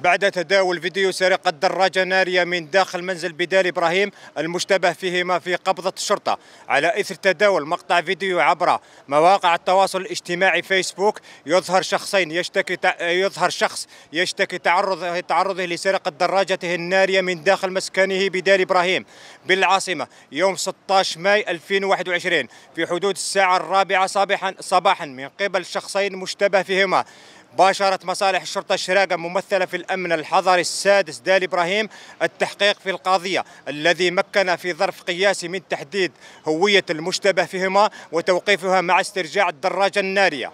بعد تداول فيديو سرقة دراجة نارية من داخل منزل بدال إبراهيم المشتبه فيهما في قبضة الشرطة على إثر تداول مقطع فيديو عبر مواقع التواصل الاجتماعي فيسبوك يظهر شخصين يشتكي يظهر شخص يشتكي تعرض تعرضه لسرقة دراجته النارية من داخل مسكنه بدال إبراهيم بالعاصمة يوم 16 ماي 2021 في حدود الساعة الرابعة صباحا صباحا من قبل شخصين مشتبه فيهما باشرت مصالح الشرطة الشراقة ممثلة في الأمن الحضري السادس دال إبراهيم التحقيق في القضية الذي مكن في ظرف قياسي من تحديد هوية المشتبه فيهما وتوقيفها مع استرجاع الدراجة النارية